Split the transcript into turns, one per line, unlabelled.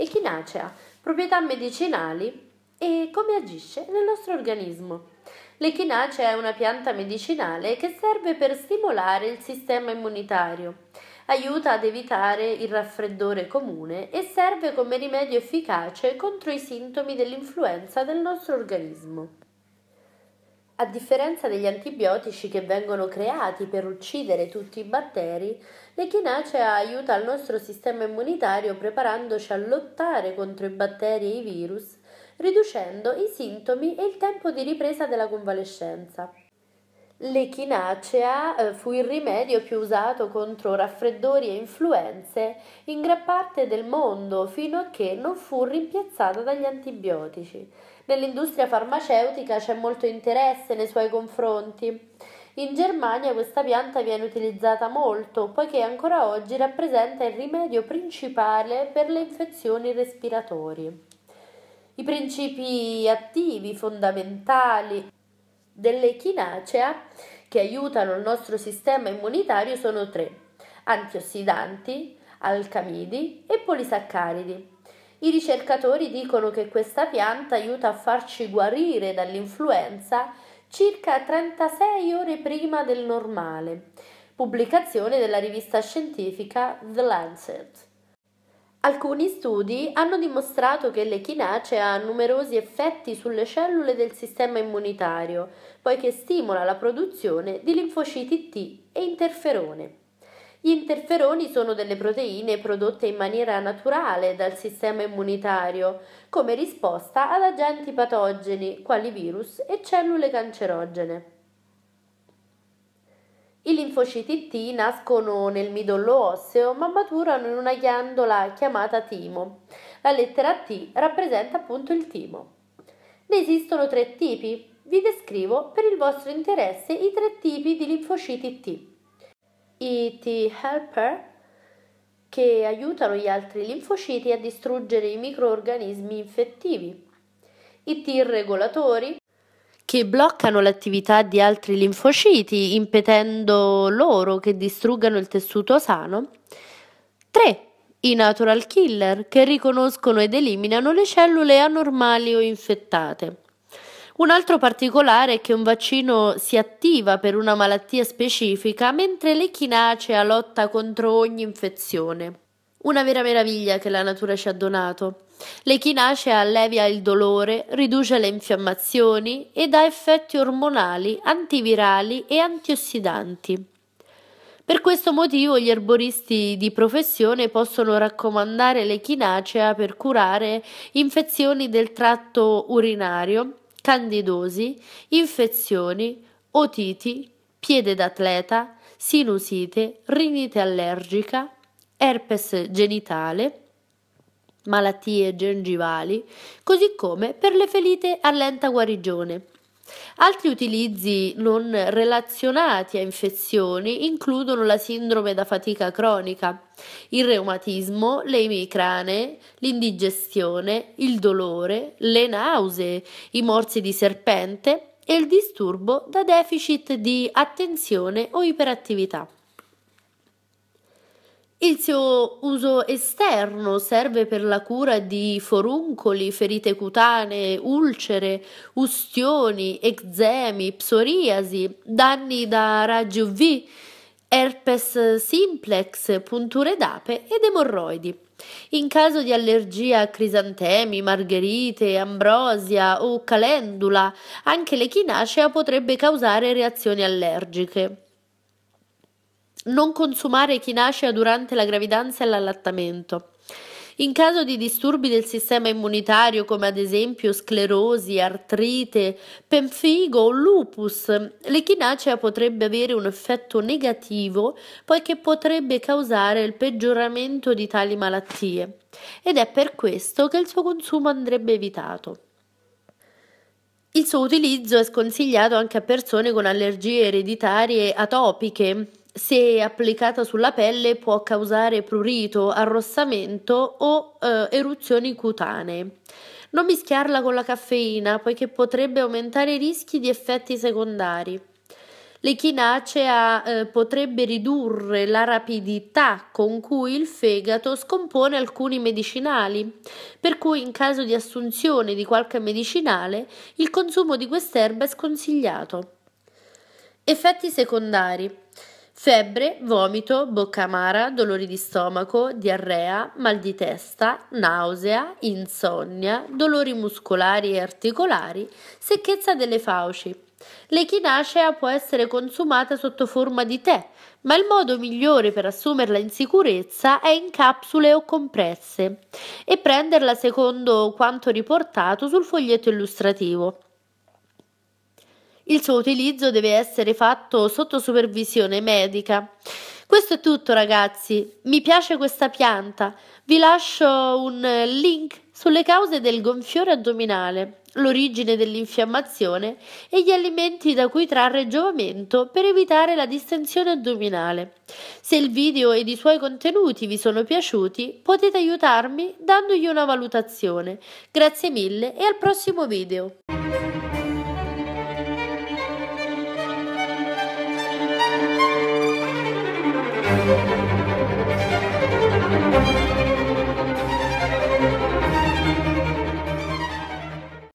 echinacea, proprietà medicinali e come agisce nel nostro organismo. L'echinacea è una pianta medicinale che serve per stimolare il sistema immunitario, aiuta ad evitare il raffreddore comune e serve come rimedio efficace contro i sintomi dell'influenza del nostro organismo. A differenza degli antibiotici che vengono creati per uccidere tutti i batteri, l'echinacea aiuta il nostro sistema immunitario preparandoci a lottare contro i batteri e i virus, riducendo i sintomi e il tempo di ripresa della convalescenza. L'echinacea eh, fu il rimedio più usato contro raffreddori e influenze in gran parte del mondo fino a che non fu rimpiazzata dagli antibiotici. Nell'industria farmaceutica c'è molto interesse nei suoi confronti. In Germania questa pianta viene utilizzata molto, poiché ancora oggi rappresenta il rimedio principale per le infezioni respiratorie. I principi attivi fondamentali dell'echinacea che aiutano il nostro sistema immunitario sono tre: antiossidanti, alcamidi e polisaccaridi. I ricercatori dicono che questa pianta aiuta a farci guarire dall'influenza circa 36 ore prima del normale. Pubblicazione della rivista scientifica The Lancet. Alcuni studi hanno dimostrato che l'echinacea ha numerosi effetti sulle cellule del sistema immunitario, poiché stimola la produzione di linfociti T e interferone. Gli interferoni sono delle proteine prodotte in maniera naturale dal sistema immunitario, come risposta ad agenti patogeni quali virus e cellule cancerogene. I linfociti T nascono nel midollo osseo ma maturano in una ghiandola chiamata timo. La lettera T rappresenta appunto il timo. Ne esistono tre tipi. Vi descrivo per il vostro interesse i tre tipi di linfociti T. I T helper che aiutano gli altri linfociti a distruggere i microorganismi infettivi. I T regolatori che bloccano l'attività di altri linfociti, impedendo loro che distruggano il tessuto sano. 3. I natural killer, che riconoscono ed eliminano le cellule anormali o infettate. Un altro particolare è che un vaccino si attiva per una malattia specifica, mentre l'echinacea lotta contro ogni infezione. Una vera meraviglia che la natura ci ha donato. L'echinacea allevia il dolore, riduce le infiammazioni ed ha effetti ormonali, antivirali e antiossidanti. Per questo motivo gli erboristi di professione possono raccomandare l'echinacea per curare infezioni del tratto urinario, candidosi, infezioni, otiti, piede d'atleta, sinusite, rinite allergica, herpes genitale, malattie gengivali, così come per le ferite a lenta guarigione. Altri utilizzi non relazionati a infezioni includono la sindrome da fatica cronica, il reumatismo, le emicrane, l'indigestione, il dolore, le nausee, i morsi di serpente e il disturbo da deficit di attenzione o iperattività. Il suo uso esterno serve per la cura di foruncoli, ferite cutanee, ulcere, ustioni, eczemi, psoriasi, danni da raggi UV, herpes simplex, punture d'ape ed emorroidi. In caso di allergia a crisantemi, margherite, ambrosia o calendula, anche l'echinacea potrebbe causare reazioni allergiche. Non consumare chinacea durante la gravidanza e l'allattamento. In caso di disturbi del sistema immunitario, come ad esempio sclerosi, artrite, penfigo o lupus, l'echinacea potrebbe avere un effetto negativo poiché potrebbe causare il peggioramento di tali malattie ed è per questo che il suo consumo andrebbe evitato. Il suo utilizzo è sconsigliato anche a persone con allergie ereditarie atopiche, se applicata sulla pelle può causare prurito, arrossamento o eh, eruzioni cutanee. Non mischiarla con la caffeina poiché potrebbe aumentare i rischi di effetti secondari. L'echinacea eh, potrebbe ridurre la rapidità con cui il fegato scompone alcuni medicinali, per cui in caso di assunzione di qualche medicinale il consumo di quest'erba è sconsigliato. Effetti secondari. Febbre, vomito, bocca amara, dolori di stomaco, diarrea, mal di testa, nausea, insonnia, dolori muscolari e articolari, secchezza delle fauci. L'echinacea può essere consumata sotto forma di tè, ma il modo migliore per assumerla in sicurezza è in capsule o compresse e prenderla secondo quanto riportato sul foglietto illustrativo. Il suo utilizzo deve essere fatto sotto supervisione medica. Questo è tutto ragazzi, mi piace questa pianta, vi lascio un link sulle cause del gonfiore addominale, l'origine dell'infiammazione e gli alimenti da cui trarre giovamento per evitare la distensione addominale. Se il video ed i suoi contenuti vi sono piaciuti potete aiutarmi dandogli una valutazione. Grazie mille e al prossimo video!